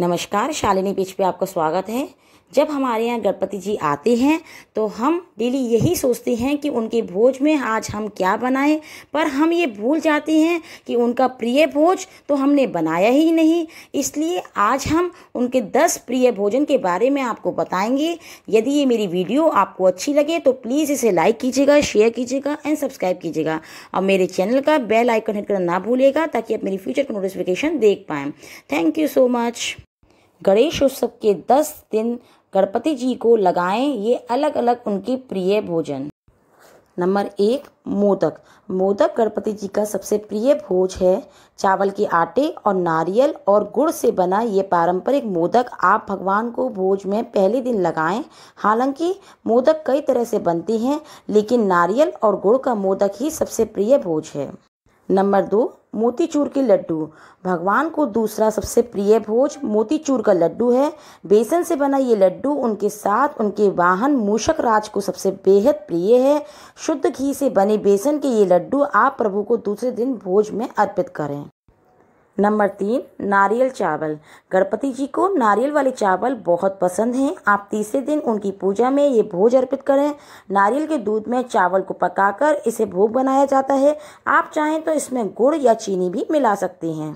नमस्कार शालिनी पेज पे आपका स्वागत है जब हमारे यहाँ गणपति जी आते हैं तो हम डेली यही सोचते हैं कि उनके भोज में आज हम क्या बनाएं पर हम ये भूल जाते हैं कि उनका प्रिय भोज तो हमने बनाया ही नहीं इसलिए आज हम उनके दस प्रिय भोजन के बारे में आपको बताएंगे यदि ये मेरी वीडियो आपको अच्छी लगे तो प्लीज़ इसे लाइक कीजिएगा शेयर कीजिएगा एंड सब्सक्राइब कीजिएगा और मेरे चैनल का बेल आइकन हिट करना ना भूलिएगा ताकि आप मेरी फ्यूचर को नोटिफिकेशन देख पाएँ thank you so much Ganesh Utsav के दस दिन गणपति जी को लगाएं ये अलग अलग उनके प्रिय भोजन नंबर एक मोदक मोदक गणपति जी का सबसे प्रिय भोज है चावल के आटे और नारियल और गुड़ से बना ये पारंपरिक मोदक आप भगवान को भोज में पहले दिन लगाएं हालांकि मोदक कई तरह से बनती हैं लेकिन नारियल और गुड़ का मोदक ही सबसे प्रिय भोज है नंबर दो मोतीचूर के लड्डू भगवान को दूसरा सबसे प्रिय भोज मोतीचूर का लड्डू है बेसन से बना ये लड्डू उनके साथ उनके वाहन मूषक राज को सबसे बेहद प्रिय है शुद्ध घी से बने बेसन के ये लड्डू आप प्रभु को दूसरे दिन भोज में अर्पित करें नंबर तीन नारियल चावल गणपति जी को नारियल वाले चावल बहुत पसंद हैं आप तीसरे दिन उनकी पूजा में ये भोज अर्पित करें नारियल के दूध में चावल को पकाकर इसे भोग बनाया जाता है आप चाहें तो इसमें गुड़ या चीनी भी मिला सकते हैं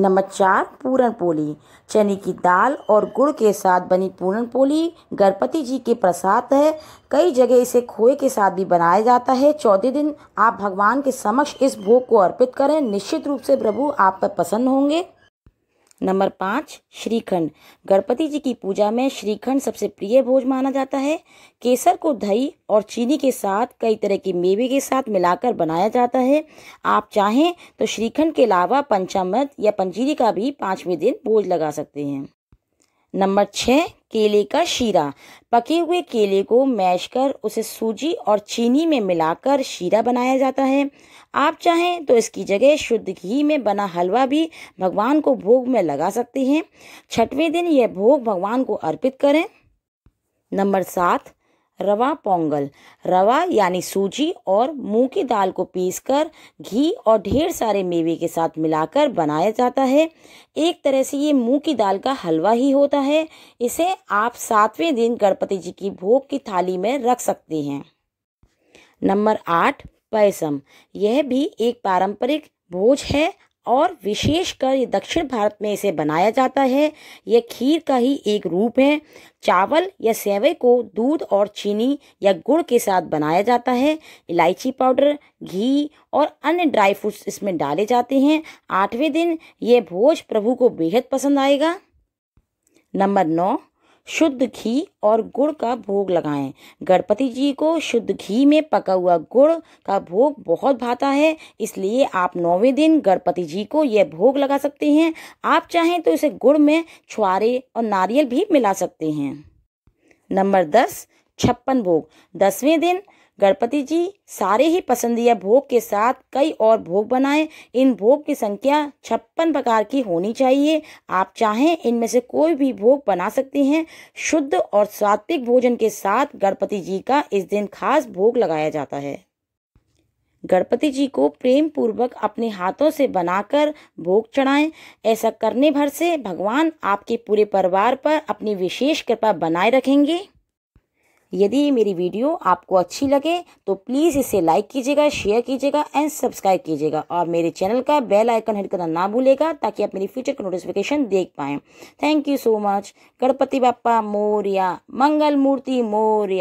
नंबर चार पूरन पोली चने की दाल और गुड़ के साथ बनी पूरन पोली गणपति जी के प्रसाद है कई जगह इसे खोए के साथ भी बनाया जाता है चौथे दिन आप भगवान के समक्ष इस भोग को अर्पित करें निश्चित रूप से प्रभु आप पर प्रसन्न होंगे नंबर पाँच श्रीखंड गणपति जी की पूजा में श्रीखंड सबसे प्रिय भोज माना जाता है केसर को दही और चीनी के साथ कई तरह के मेवे के साथ मिलाकर बनाया जाता है आप चाहें तो श्रीखंड के अलावा पंचामृत या पंजीरी का भी पाँचवें दिन भोज लगा सकते हैं नंबर छः केले का शीरा पके हुए केले को मैश कर उसे सूजी और चीनी में मिलाकर शीरा बनाया जाता है आप चाहें तो इसकी जगह शुद्ध घी में बना हलवा भी भगवान को भोग में लगा सकते हैं छठवें दिन यह भोग भगवान को अर्पित करें नंबर सात रवा पोंगल रवा यानी सूजी और मूंग की दाल को पीसकर घी और ढेर सारे मेवे के साथ मिलाकर बनाया जाता है एक तरह से ये मूंग की दाल का हलवा ही होता है इसे आप सातवें दिन गणपति जी की भोग की थाली में रख सकते हैं नंबर आठ पैसम यह भी एक पारंपरिक भोज है और विशेषकर दक्षिण भारत में इसे बनाया जाता है यह खीर का ही एक रूप है चावल या सेवई को दूध और चीनी या गुड़ के साथ बनाया जाता है इलायची पाउडर घी और अन्य ड्राई फ्रूट्स इसमें डाले जाते हैं आठवें दिन ये भोज प्रभु को बेहद पसंद आएगा नंबर नौ शुद्ध घी और गुड़ का भोग लगाएं गणपति जी को शुद्ध घी में पका हुआ गुड़ का भोग बहुत भाता है इसलिए आप नौवें दिन गणपति जी को यह भोग लगा सकते हैं आप चाहें तो इसे गुड़ में छुआरे और नारियल भी मिला सकते हैं नंबर दस छप्पन भोग दसवें दिन गणपति जी सारे ही पसंदीदा भोग के साथ कई और भोग बनाएं इन भोग की संख्या छप्पन प्रकार की होनी चाहिए आप चाहें इनमें से कोई भी भोग बना सकते हैं शुद्ध और सात्विक भोजन के साथ गणपति जी का इस दिन खास भोग लगाया जाता है गणपति जी को प्रेम पूर्वक अपने हाथों से बनाकर भोग चढ़ाएं ऐसा करने भर से भगवान आपके पूरे परिवार पर अपनी विशेष कृपा बनाए रखेंगे यदि मेरी वीडियो आपको अच्छी लगे तो प्लीज़ इसे लाइक कीजिएगा शेयर कीजिएगा एंड सब्सक्राइब कीजिएगा और मेरे चैनल का बेल आइकन हिट करना ना भूलेगा ताकि आप मेरी फ्यूचर का नोटिफिकेशन देख पाएँ thank you so much Ganpati Bappa Morya Mangal Murthy Moriya